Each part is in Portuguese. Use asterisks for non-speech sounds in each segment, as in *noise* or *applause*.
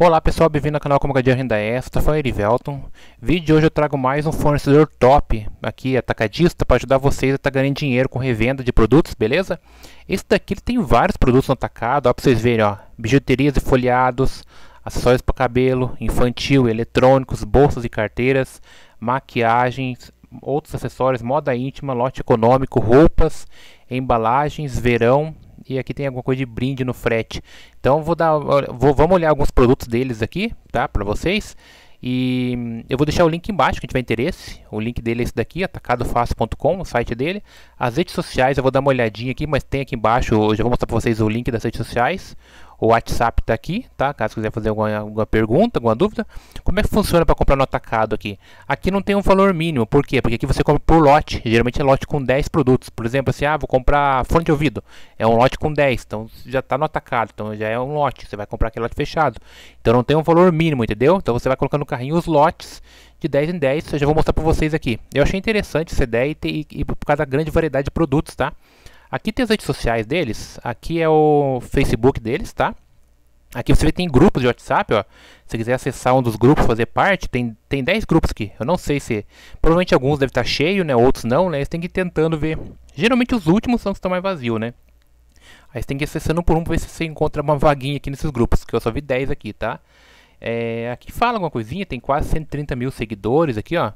Olá pessoal, bem-vindo ao canal Como Gadinha Renda Extra, tá foi Erivelton. Vídeo de hoje eu trago mais um fornecedor top aqui, atacadista, para ajudar vocês a estar tá ganhando dinheiro com revenda de produtos, beleza? Esse daqui ele tem vários produtos no atacado, ó, para vocês verem, ó, bijuterias e folheados, acessórios para cabelo, infantil, eletrônicos, bolsas e carteiras, maquiagens, outros acessórios, moda íntima, lote econômico, roupas, embalagens, verão, e aqui tem alguma coisa de brinde no frete. Então vou dar, vou, vamos olhar alguns produtos deles aqui, tá, para vocês. E hum, eu vou deixar o link embaixo, quem tiver interesse. O link dele é esse daqui, atacadofácil.com, o site dele. As redes sociais, eu vou dar uma olhadinha aqui, mas tem aqui embaixo, eu já vou mostrar para vocês o link das redes sociais. O WhatsApp está aqui, tá? Caso quiser fazer alguma, alguma pergunta, alguma dúvida. Como é que funciona para comprar no atacado aqui? Aqui não tem um valor mínimo. Por quê? Porque aqui você compra por lote. Geralmente é lote com 10 produtos. Por exemplo, assim, ah, vou comprar fone de ouvido. É um lote com 10. Então já está no atacado. Então já é um lote. Você vai comprar aquele lote fechado. Então não tem um valor mínimo, entendeu? Então você vai colocando no carrinho os lotes de 10 em 10. Eu já vou mostrar para vocês aqui. Eu achei interessante essa ideia e, e, e por causa da grande variedade de produtos, tá? Aqui tem as redes sociais deles, aqui é o Facebook deles, tá? Aqui você vê tem grupos de WhatsApp, ó. Se quiser acessar um dos grupos, fazer parte, tem, tem 10 grupos aqui. Eu não sei se. Provavelmente alguns devem estar cheios, né? Outros não, né? Você tem que ir tentando ver. Geralmente os últimos são os que estão mais vazios, né? Aí você tem que ir acessando por um pra ver se você encontra uma vaguinha aqui nesses grupos, que eu só vi 10 aqui, tá? É, aqui fala alguma coisinha, tem quase 130 mil seguidores aqui, ó.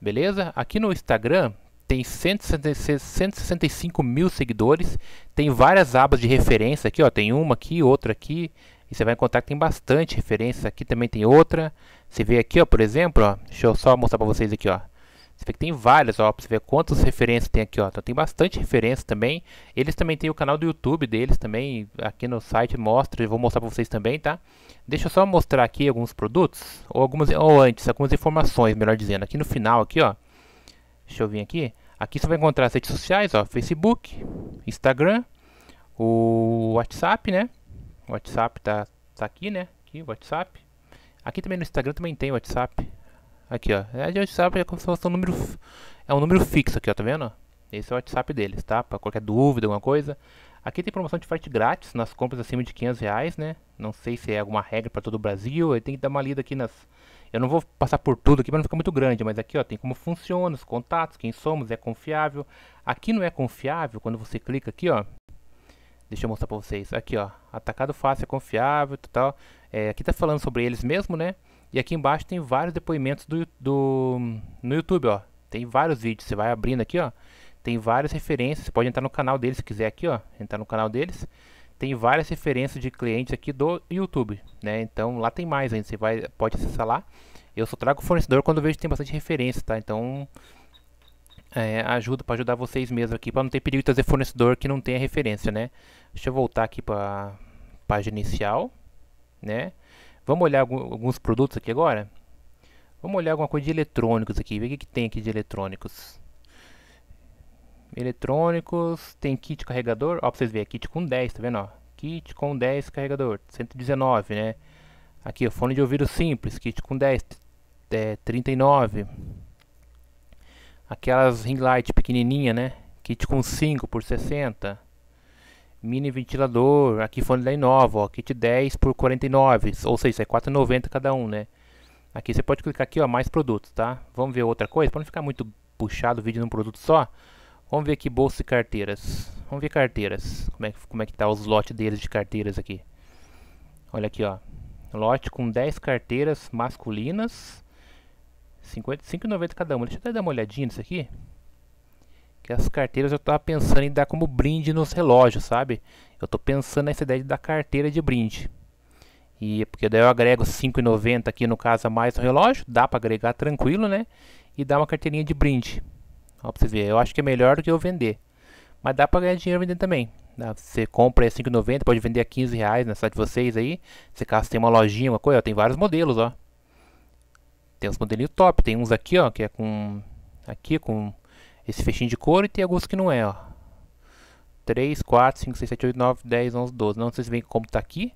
Beleza? Aqui no Instagram tem 165 mil seguidores, tem várias abas de referência aqui, ó, tem uma aqui, outra aqui, e você vai encontrar que tem bastante referência, aqui também tem outra, você vê aqui, ó, por exemplo, ó, deixa eu só mostrar para vocês aqui, ó, você vê que tem várias, ó, pra você ver quantas referências tem aqui, ó, então tem bastante referência também, eles também têm o canal do YouTube deles também, aqui no site mostra, eu vou mostrar para vocês também, tá? Deixa eu só mostrar aqui alguns produtos, ou algumas, ou antes, algumas informações, melhor dizendo, aqui no final, aqui, ó, Deixa eu vir aqui. Aqui você vai encontrar as redes sociais, ó, Facebook, Instagram, o WhatsApp, né? O WhatsApp tá, tá aqui, né? Aqui, WhatsApp. Aqui também no Instagram também tem WhatsApp. Aqui, ó. É de WhatsApp, é como se fosse um número, é um número fixo aqui, ó, tá vendo? Esse é o WhatsApp deles, tá? Para qualquer dúvida, alguma coisa. Aqui tem promoção de frete grátis nas compras acima de 500 reais, né? Não sei se é alguma regra para todo o Brasil. Tem que dar uma lida aqui nas, eu não vou passar por tudo aqui para não ficar muito grande, mas aqui ó, tem como funciona, os contatos, quem somos, é confiável. Aqui não é confiável, quando você clica aqui, ó, deixa eu mostrar para vocês. Aqui, ó, atacado fácil, é confiável, tal. Tá, tá, é, aqui tá falando sobre eles mesmo, né? E aqui embaixo tem vários depoimentos do, do no YouTube, ó. Tem vários vídeos, você vai abrindo aqui, ó. Tem várias referências, você pode entrar no canal deles se quiser aqui, ó. Entrar no canal deles tem várias referências de clientes aqui do YouTube, né? Então lá tem mais ainda, você vai, pode acessar lá. Eu só trago fornecedor quando vejo que tem bastante referência, tá? Então é, ajuda para ajudar vocês mesmo aqui, para não ter perigo de trazer fornecedor que não tenha referência, né? Deixa eu voltar aqui para página inicial, né? Vamos olhar alguns produtos aqui agora. Vamos olhar alguma coisa de eletrônicos aqui, ver o que, que tem aqui de eletrônicos. Eletrônicos, tem kit carregador, ó, pra vocês verem, é kit com 10, tá vendo, ó? Kit com 10 carregador, 119, né? Aqui, ó, fone de ouvido simples, kit com 10, é, 39. Aquelas ring light pequenininha, né? Kit com 5 por 60. Mini ventilador, aqui fone da Inova, ó, kit 10 por 49, ou seja, é 4,90 cada um, né? Aqui você pode clicar aqui, ó, mais produtos, tá? Vamos ver outra coisa, para não ficar muito puxado o vídeo num produto só. Vamos ver aqui bolsa e carteiras. Vamos ver carteiras. Como é, como é que tá os lotes deles de carteiras aqui. Olha aqui, ó. Lote com 10 carteiras masculinas. 5,90 cada uma. Deixa eu dar uma olhadinha nisso aqui. Que as carteiras eu tava pensando em dar como brinde nos relógios, sabe? Eu tô pensando nessa ideia de dar carteira de brinde. E é porque daí eu agrego 5,90 aqui no caso a mais no relógio. Dá para agregar tranquilo, né? E dá uma carteirinha de brinde. Ó, pra você ver, eu acho que é melhor do que eu vender. Mas dá pra ganhar dinheiro vendendo também. Você compra aí 5,90, pode vender a R$15 na site de vocês aí. Se caso tem uma lojinha, uma coisa, ó, tem vários modelos, ó. Tem uns modelinhos top, tem uns aqui, ó, que é com... Aqui, com esse fechinho de couro e tem alguns que não é, ó. 3, 4, 5, 6, 7, 8, 9, 10, 11, 12. Não sei se vem como tá aqui.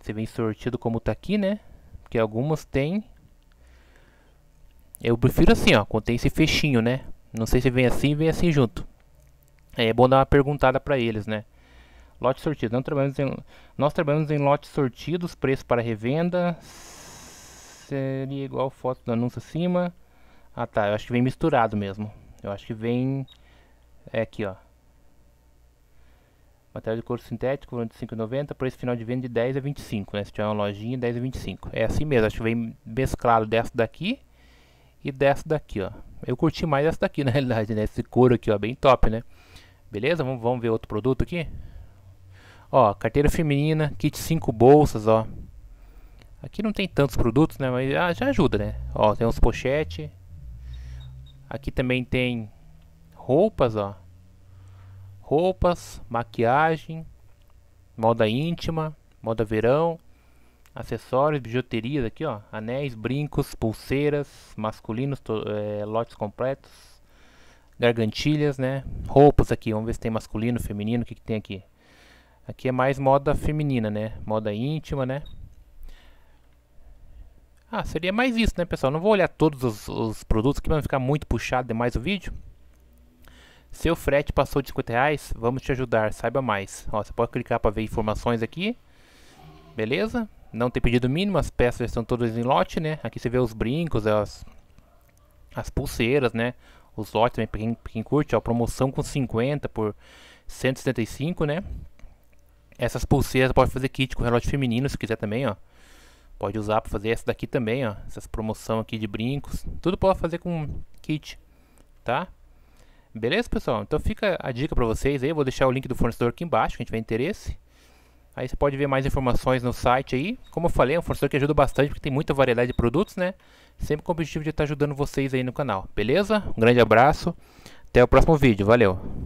Você vem sortido como tá aqui, né? Porque algumas tem eu prefiro assim, ó, quando tem esse fechinho, né? Não sei se vem assim, vem assim junto. É bom dar uma perguntada para eles, né? Lote sortido. Trabalhamos em, nós trabalhamos em lotes sortidos, preço para revenda. Seria igual foto do anúncio acima. Ah tá, eu acho que vem misturado mesmo. Eu acho que vem... É aqui, ó. Material de couro sintético, valor Preço final de venda de 10 a 25, né? Se tiver uma lojinha, 10 a 25. É assim mesmo, acho que vem mesclado dessa daqui e dessa daqui, ó. Eu curti mais essa daqui, *laughs* na realidade, né? Esse couro aqui, ó, bem top, né? Beleza? Vamos, vamos ver outro produto aqui. Ó, carteira feminina, kit 5 bolsas, ó. Aqui não tem tantos produtos, né? Mas ah, já ajuda, né? Ó, tem uns pochete. Aqui também tem roupas, ó. Roupas, maquiagem, moda íntima, moda verão, acessórios, bijuterias aqui, ó, anéis, brincos, pulseiras, masculinos, é, lotes completos, gargantilhas, né, roupas aqui, vamos ver se tem masculino, feminino, o que, que tem aqui. Aqui é mais moda feminina, né, moda íntima, né. Ah, seria mais isso, né, pessoal, não vou olhar todos os, os produtos aqui para não ficar muito puxado demais o vídeo. Seu frete passou de 50 reais, vamos te ajudar, saiba mais. Ó, você pode clicar para ver informações aqui, beleza? não ter pedido mínimo, as peças já estão todas em lote, né? Aqui você vê os brincos, as, as pulseiras, né? Os lotes também, pra quem, pra quem curte, ó, promoção com 50 por 175, né? Essas pulseiras pode fazer kit com relógio feminino, se quiser também, ó. Pode usar para fazer essa daqui também, ó. Essas promoção aqui de brincos. Tudo pode fazer com kit, tá? Beleza, pessoal? Então fica a dica para vocês aí. Eu vou deixar o link do fornecedor aqui embaixo, quem tiver interesse. Aí você pode ver mais informações no site aí. Como eu falei, é um forçador que ajuda bastante, porque tem muita variedade de produtos, né? Sempre com o objetivo de estar ajudando vocês aí no canal, beleza? Um grande abraço, até o próximo vídeo, valeu!